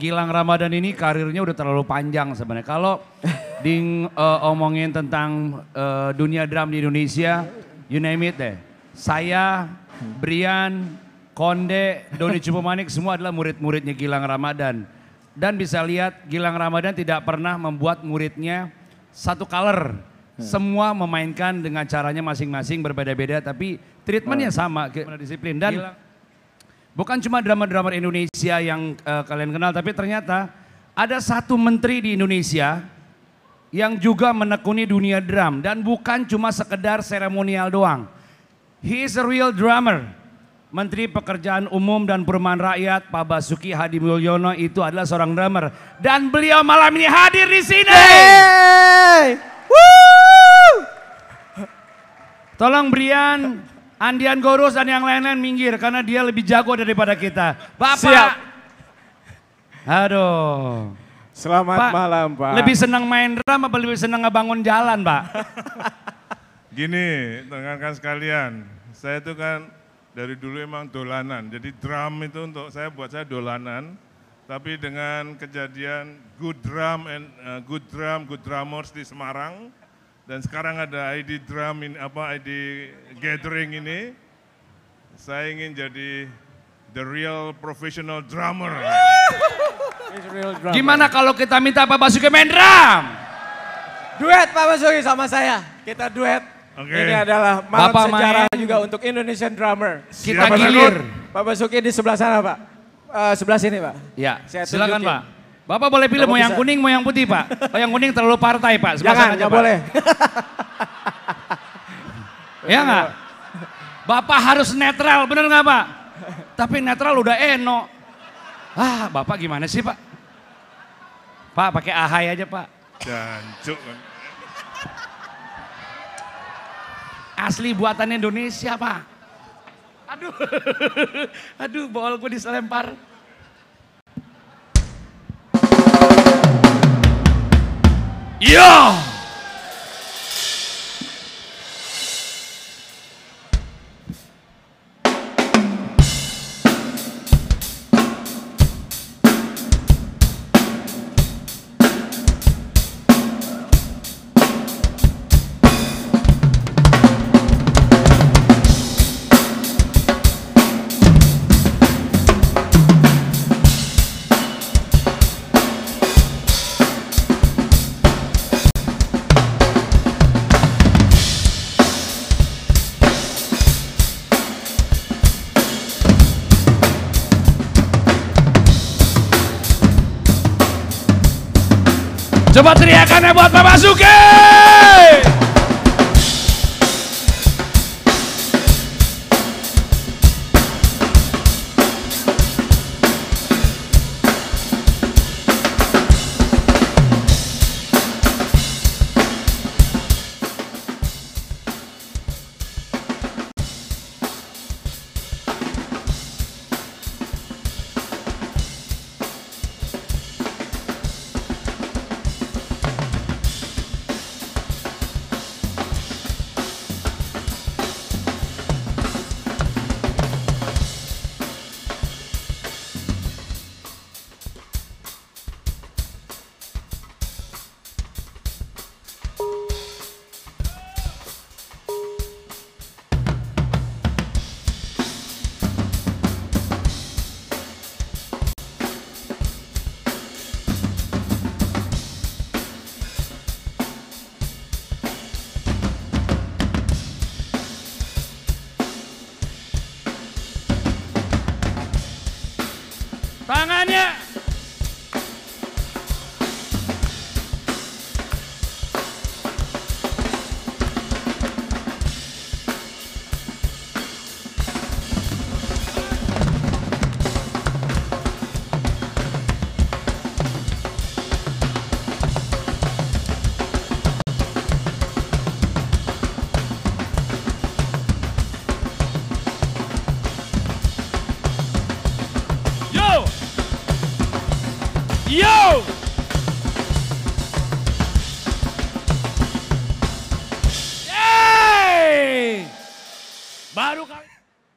Gilang Ramadan ini karirnya udah terlalu panjang sebenarnya. Kalau ding uh, omongin tentang uh, dunia drum di Indonesia, you name it deh. Saya, Brian, Konde, Doni Cupomanik semua adalah murid-muridnya Gilang Ramadan. Dan bisa lihat Gilang Ramadan tidak pernah membuat muridnya satu color. Hmm. Semua memainkan dengan caranya masing-masing berbeda-beda tapi treatmentnya hmm. sama, disiplin dan Bukan cuma drama-drama Indonesia yang uh, kalian kenal, tapi ternyata ada satu menteri di Indonesia yang juga menekuni dunia drum dan bukan cuma sekedar seremonial doang. He is a real drummer. Menteri Pekerjaan Umum dan Perumahan Rakyat Pak Basuki Hadi Mulyono itu adalah seorang drummer dan beliau malam ini hadir di sini. Hey! Tolong Brian Andian Gorus dan yang lain-lain minggir karena dia lebih jago daripada kita. Bapak. Siap. Aduh. Selamat Pak, malam, Pak. Lebih senang main drum apa lebih senang ngebangun jalan, Pak? Gini, dengarkan sekalian, saya itu kan dari dulu emang dolanan. Jadi drum itu untuk saya buat saya dolanan. Tapi dengan kejadian good drum and uh, good drum, good drummers di Semarang, dan sekarang ada ID drum ini apa ID gathering ini. Saya ingin jadi the real professional drummer. Real drummer. Gimana kalau kita minta Pak Basuki main drum? Duet Pak Basuki sama saya. Kita duet. Okay. Ini adalah malam Bapak sejarah main. juga untuk Indonesian drummer. Kita Siapa gilir. Pak Basuki di sebelah sana, Pak. Uh, sebelah sini, Pak. Ya. Silakan, Pak. Bapak boleh pilih Bapak mau bisa. yang kuning mau yang putih pak. Kalau yang kuning terlalu partai pak. Sebelah Jangan, aja, pak. boleh. ya nggak? Bapak harus netral, bener nggak pak? Tapi netral udah eno. Ah, bapak gimana sih pak? Pak pakai ahai aja pak. Jancuk Asli buatan Indonesia pak. Aduh, aduh, bawa gue diselempar. 呀！Coba teriakannya buat Bapak Basuki.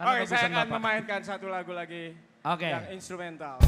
Karena Oke, saya akan Bapak. memainkan satu lagu lagi okay. yang instrumental.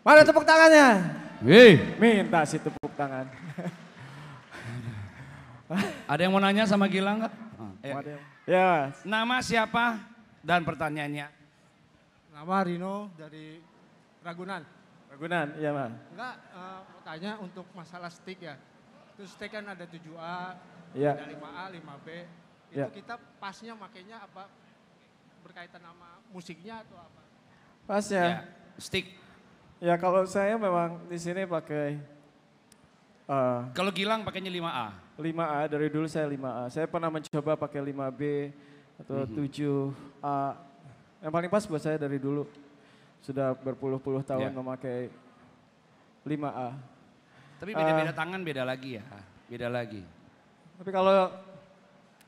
Mana tepuk tangannya? Wih. Minta sih tepuk tangan. Ada yang mau nanya sama Gilang nggak? Ah, ya. ya. Nama siapa dan pertanyaannya? Nama Rino dari Ragunan. Ragunan, iya mas. Enggak, uh, eh, mau tanya untuk masalah stick ya. Itu stick kan ada 7A, ya. ada 5A, 5B. Itu ya. kita pasnya makainya apa berkaitan sama musiknya atau apa? Pasnya? Ya, stick Ya kalau saya memang di sini pakai uh, Kalau Gilang pakainya 5A. 5A dari dulu saya 5A. Saya pernah mencoba pakai 5B atau mm -hmm. 7A. Yang paling pas buat saya dari dulu. Sudah berpuluh-puluh tahun yeah. memakai 5A. Tapi beda-beda uh, tangan beda lagi ya. Beda lagi. Tapi kalau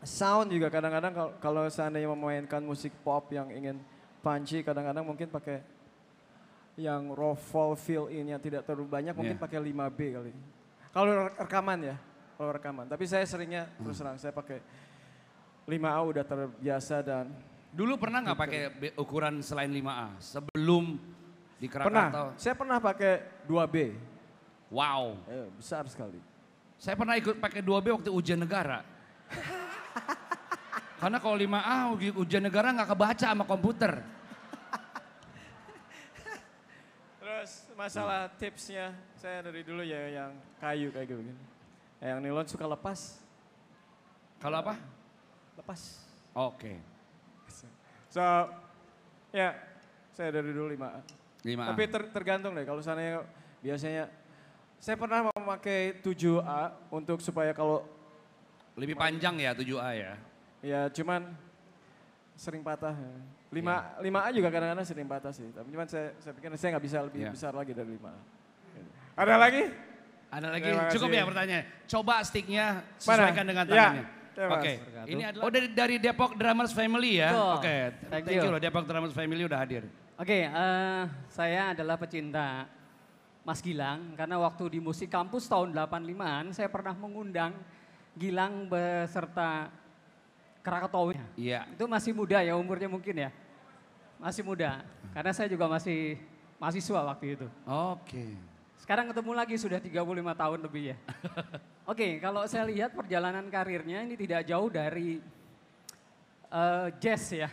sound juga kadang-kadang kalau seandainya memainkan musik pop yang ingin punchy kadang-kadang mungkin pakai yang raw fall fill in yang tidak terlalu banyak mungkin yeah. pakai 5B kali. Kalau rekaman ya, kalau rekaman. Tapi saya seringnya hmm. terus terang saya pakai 5A udah terbiasa dan Dulu pernah nggak gitu. pakai ukuran selain 5A sebelum di Krakatau? Pernah. Saya pernah pakai 2B. Wow. Eh, besar sekali. Saya pernah ikut pakai 2B waktu ujian negara. Karena kalau 5A ujian negara nggak kebaca sama komputer. masalah tipsnya, saya dari dulu ya yang kayu kayak gitu. Yang nilon suka lepas. Kalau apa? Lepas. Oke. Okay. So, ya yeah, saya dari dulu lima. Lima. Tapi ter, tergantung deh kalau sana biasanya saya pernah memakai 7A untuk supaya kalau lebih panjang ya 7A ya. Ya cuman sering patah. Ya. Lima, yeah. lima A juga kadang-kadang sering patah sih. Tapi cuman saya, saya pikir saya nggak bisa lebih yeah. besar lagi dari lima Ada lagi? Ada lagi. Cukup ya pertanyaan. Coba sticknya sesuaikan Mana? dengan iya. tangannya. Yeah. Oke, okay. ini adalah oh dari, dari Depok Dramas Family ya. Oke, okay. thank, thank you. you loh Depok Dramas Family udah hadir. Oke, okay, uh, eh, saya adalah pecinta Mas Gilang karena waktu di musik kampus tahun 85-an saya pernah mengundang Gilang beserta Krakatau. Iya. Itu masih muda ya umurnya mungkin ya. Masih muda. Karena saya juga masih mahasiswa waktu itu. Oke. Sekarang ketemu lagi sudah 35 tahun lebih ya. Oke, kalau saya lihat perjalanan karirnya ini tidak jauh dari uh, jazz ya.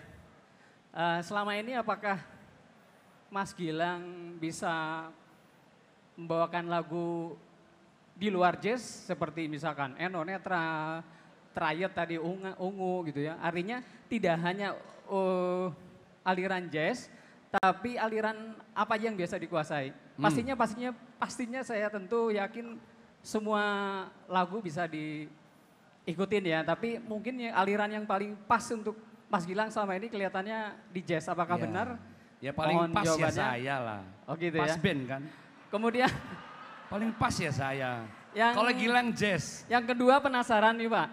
Uh, selama ini apakah Mas Gilang bisa membawakan lagu di luar jazz seperti misalkan Eno Netra, triad tadi ungu, ungu gitu ya. Artinya tidak hanya uh, aliran jazz, tapi aliran apa aja yang biasa dikuasai. Hmm. Pastinya hmm. pastinya pastinya saya tentu yakin semua lagu bisa diikutin ya. Tapi mungkin yang aliran yang paling pas untuk Mas Gilang selama ini kelihatannya di jazz. Apakah ya. benar? Ya paling Mohon pas ya jawabannya. ya saya lah. Oh gitu pas ya. Pas band kan. Kemudian. paling pas ya saya. Kalau Gilang jazz. Yang kedua penasaran nih Pak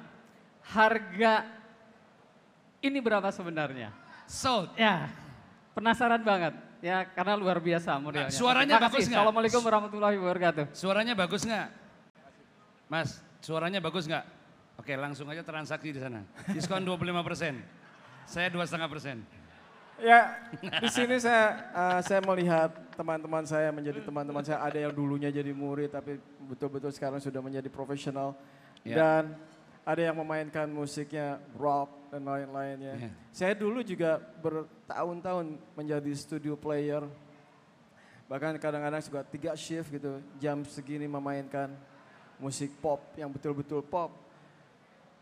harga ini berapa sebenarnya? Sold. Ya, penasaran banget. Ya, karena luar biasa modelnya. Nah, suaranya bagus nggak? Assalamualaikum warahmatullahi wabarakatuh. Suaranya bagus nggak? Mas, suaranya bagus nggak? Oke, langsung aja transaksi di sana. Diskon 25 persen. Saya dua setengah persen. Ya, di sini saya uh, saya melihat teman-teman saya menjadi teman-teman saya ada yang dulunya jadi murid tapi betul-betul sekarang sudah menjadi profesional. Ya. Dan ada yang memainkan musiknya rock dan lain-lainnya. Yeah. Saya dulu juga bertahun-tahun menjadi studio player. Bahkan kadang-kadang juga tiga shift gitu, jam segini memainkan musik pop yang betul-betul pop.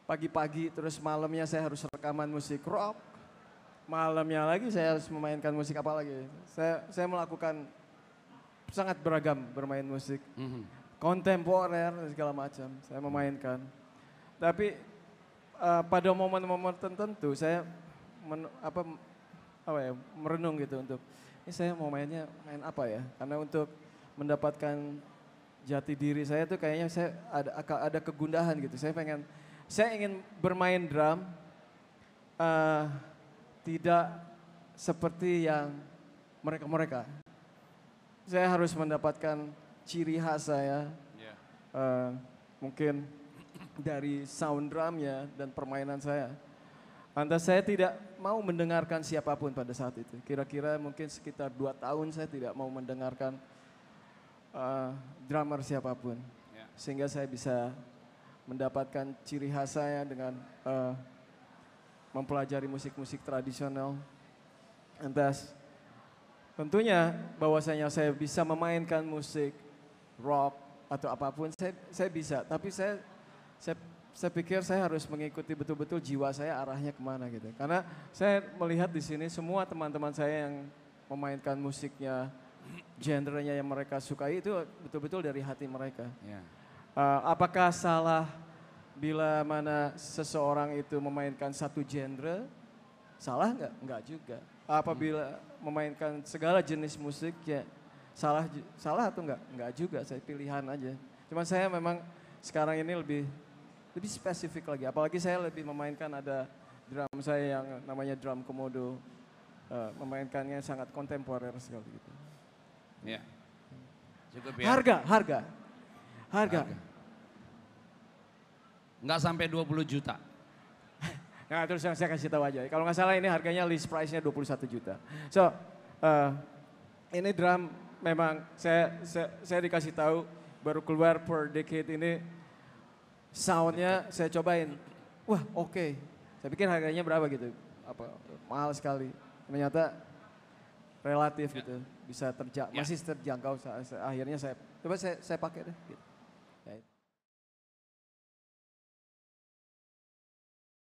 Pagi-pagi terus malamnya saya harus rekaman musik rock. Malamnya lagi saya harus memainkan musik apa lagi. Saya saya melakukan sangat beragam bermain musik. Mm -hmm. Kontemporer segala macam saya memainkan. Mm -hmm tapi uh, pada momen-momen tertentu saya men, apa apa ya merenung gitu untuk ini saya mau mainnya main apa ya? Karena untuk mendapatkan jati diri saya tuh kayaknya saya ada ada kegundahan gitu. Saya pengen saya ingin bermain drum uh, tidak seperti yang mereka-mereka. Saya harus mendapatkan ciri khas saya. Yeah. Ya. Uh, mungkin dari sound drumnya dan permainan saya. Antas saya tidak mau mendengarkan siapapun pada saat itu. Kira-kira mungkin sekitar dua tahun saya tidak mau mendengarkan uh, drummer siapapun. Ya. Sehingga saya bisa mendapatkan ciri khas saya dengan uh, mempelajari musik-musik tradisional. Antas tentunya bahwasanya saya bisa memainkan musik rock atau apapun saya saya bisa, tapi saya saya saya pikir saya harus mengikuti betul-betul jiwa saya arahnya kemana gitu. Karena saya melihat di sini semua teman-teman saya yang memainkan musiknya, genrenya yang mereka sukai itu betul-betul dari hati mereka. Yeah. Ya. Uh, apakah salah bila mana seseorang itu memainkan satu genre? Salah nggak? Nggak juga. Apabila memainkan segala jenis musik ya salah salah atau enggak? Enggak juga. Saya pilihan aja. Cuman saya memang sekarang ini lebih lebih spesifik lagi. Apalagi saya lebih memainkan ada drum saya yang namanya drum komodo. Uh, memainkannya sangat kontemporer sekali gitu. Ya. Cukup ya. Harga, harga. Harga. Enggak sampai 20 juta. nah terus yang saya kasih tahu aja. Kalau nggak salah ini harganya list price-nya 21 juta. So, uh, ini drum memang saya, saya, saya dikasih tahu baru keluar per decade ini soundnya saya cobain. Wah oke, okay. saya pikir harganya berapa gitu, apa mahal sekali. Ternyata relatif ya. gitu, bisa terjangkau, ya. masih terjangkau. Akhirnya saya coba saya saya pakai deh. Gitu. Ya.